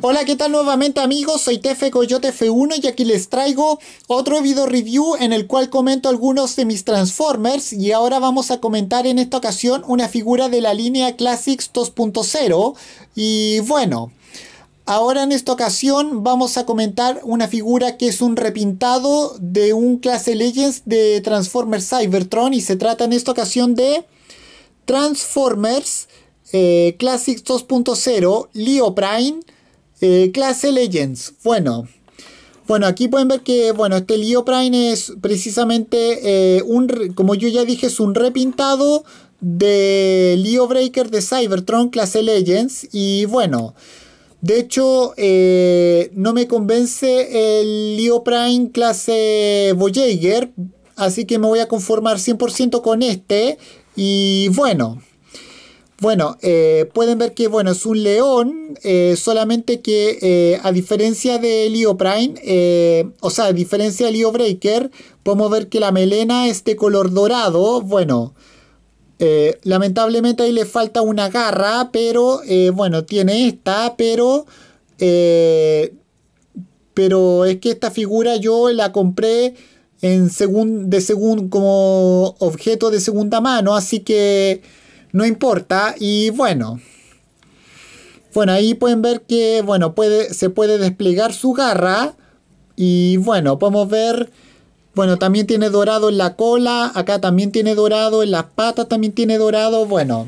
Hola, ¿qué tal nuevamente amigos? Soy Tefe Coyote F1 y aquí les traigo otro video review en el cual comento algunos de mis Transformers y ahora vamos a comentar en esta ocasión una figura de la línea Classics 2.0 y bueno... Ahora en esta ocasión vamos a comentar una figura que es un repintado de un clase Legends de Transformers Cybertron y se trata en esta ocasión de Transformers eh, Classics 2.0 Leo Prime eh, clase Legends. Bueno. Bueno, aquí pueden ver que bueno, este Leo Prime es precisamente eh, un, como yo ya dije, es un repintado de Leo Breaker de Cybertron, clase Legends. Y bueno, de hecho, eh, no me convence el Leo Prime clase Voyager, así que me voy a conformar 100% con este. Y bueno, bueno, eh, pueden ver que bueno, es un león, eh, solamente que eh, a diferencia de Leo Prime, o sea, a diferencia de Leo Breaker, podemos ver que la melena es de color dorado. Bueno, lamentablemente ahí le falta una garra, pero bueno, tiene esta, pero... pero es que esta figura yo la compré en según de como objeto de segunda mano, así que no importa. Y bueno, bueno, ahí pueden ver que, bueno, puede, se puede desplegar su garra. Y bueno, podemos ver, bueno, también tiene dorado en la cola, acá también tiene dorado, en las patas también tiene dorado, bueno.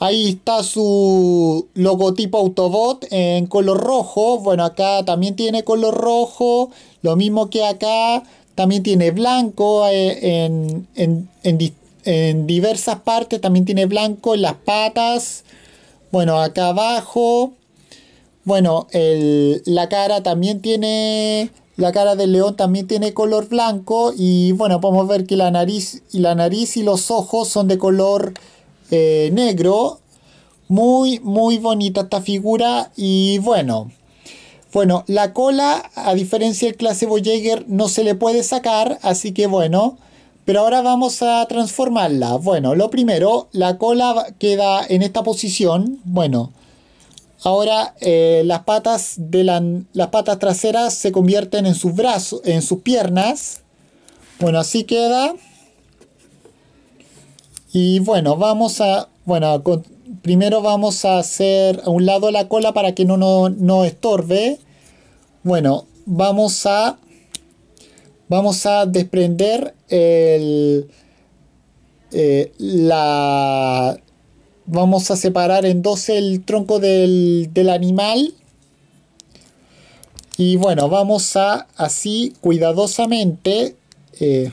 Ahí está su logotipo Autobot en color rojo. Bueno, acá también tiene color rojo. Lo mismo que acá. También tiene blanco eh, en, en, en diversas partes, también tiene blanco en las patas, bueno, acá abajo, bueno, la cara también tiene, la cara del león también tiene color blanco y bueno, podemos ver que la nariz y, la nariz y los ojos son de color eh, negro, muy, muy bonita esta figura y bueno. Bueno, la cola, a diferencia del clase Voyager, no se le puede sacar, así que bueno, pero ahora vamos a transformarla. Bueno, lo primero, la cola queda en esta posición. Bueno, ahora eh, las, patas de las patas traseras se convierten en sus brazos, en sus piernas. Bueno, así queda. Y bueno, vamos a... Bueno, primero vamos a hacer a un lado la cola para que no nos no estorbe. Bueno, vamos a vamos a desprender el, eh, la vamos a separar en dos el tronco del, animal y bueno vamos a así cuidadosamente eh,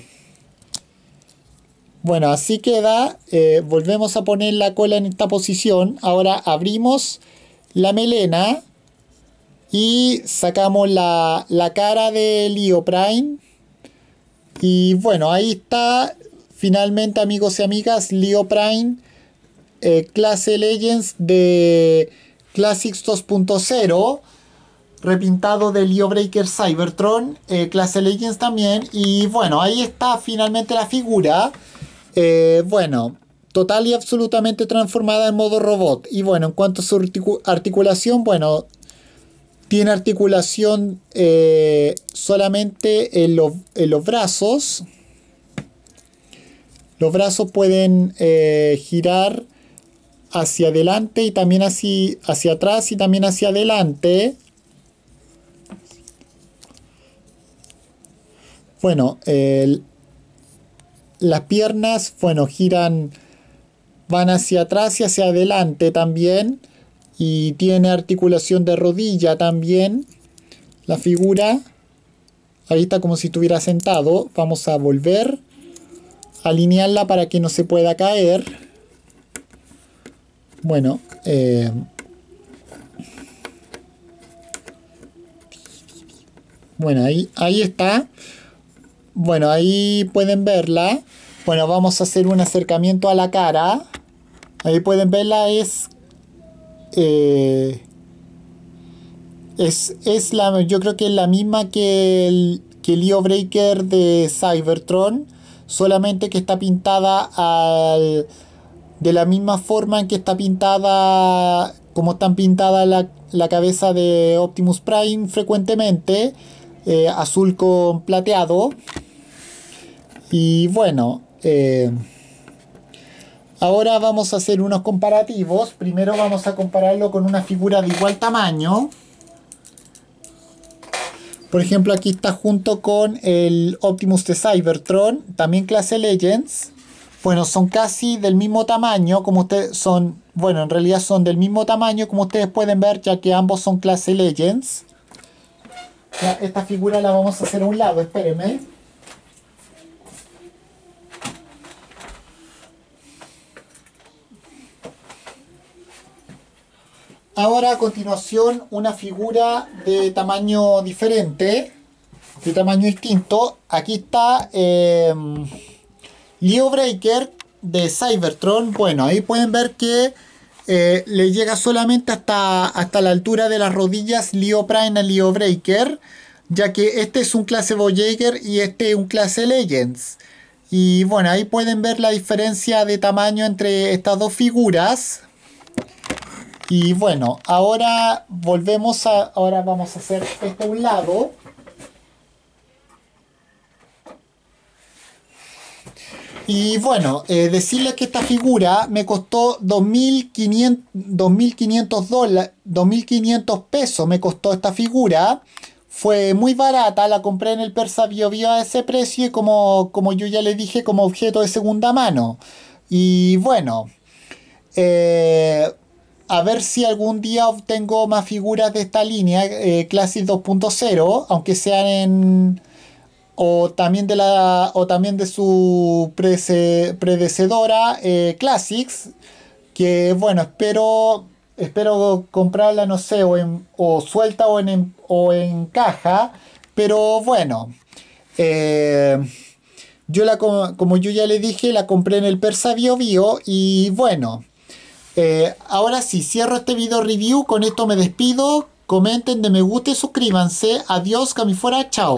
bueno así queda eh, volvemos a poner la cola en esta posición ahora abrimos la melena y sacamos la, la cara del Prime. Y bueno, ahí está. Finalmente, amigos y amigas, Leo Prime, eh, clase Legends de Classics 2.0, repintado de Leo Breaker Cybertron, eh, clase Legends también. Y bueno, ahí está finalmente la figura. Eh, bueno, total y absolutamente transformada en modo robot. Y bueno, en cuanto a su articulación, bueno, tiene articulación eh, solamente en los, brazos. Los brazos pueden eh, girar hacia adelante y también así, hacia atrás y también hacia adelante. Bueno, las piernas, bueno, giran, van hacia atrás y hacia adelante también y tiene articulación de rodilla también. La figura ahí está como si estuviera sentado. Vamos a volver, alinearla para que no se pueda caer. Bueno, eh, bueno, ahí, ahí está. Bueno, ahí pueden verla. Bueno, vamos a hacer un acercamiento a la cara. Ahí pueden verla, es eh, es, es, la, yo creo que es la misma que el, que Breaker de Cybertron, solamente que está pintada al, de la misma forma en que está pintada, como están pintada la, cabeza de Optimus Prime frecuentemente, eh, azul con plateado. Y bueno, eh, Ahora vamos a hacer unos comparativos. Primero vamos a compararlo con una figura de igual tamaño. Por ejemplo, aquí está junto con el Optimus de Cybertron, también clase Legends. Bueno, son casi del mismo tamaño, como ustedes son, bueno, en realidad son del mismo tamaño, como ustedes pueden ver, ya que ambos son clase Legends. esta figura la vamos a hacer a un lado, espérenme. Ahora a continuación una figura de tamaño diferente, de tamaño distinto. Aquí está em, Leo Breaker de Cybertron. Bueno, ahí pueden ver que eh, le llega solamente hasta, hasta, la altura de las rodillas Leo Prime a Leo Breaker, ya que este es un clase Voyager y este es un clase Legends. Y bueno, ahí pueden ver la diferencia de tamaño entre estas dos figuras. Y bueno, ahora volvemos a. Ahora vamos a hacer este a un lado. Y bueno, eh, decirle decirles que esta figura me costó 2.500 2.500 pesos me costó esta figura. Fue muy barata, la compré en el Persa Bio, a ese precio y como, como yo ya le dije, como objeto de segunda mano. Y bueno, eh, a ver si algún día obtengo más figuras de esta línea, eh, Classic 2.0, aunque sean en... O también, de la, o también de su predecedora eh, Classics que bueno espero espero comprarla no sé o, en, o suelta o en, o en caja pero bueno eh, yo la como yo ya le dije la compré en el Persa Bio Bio y bueno eh, ahora sí, cierro este video review. Con esto me despido. Comenten, de me gusta y suscríbanse. Adiós, que fuera. Chao.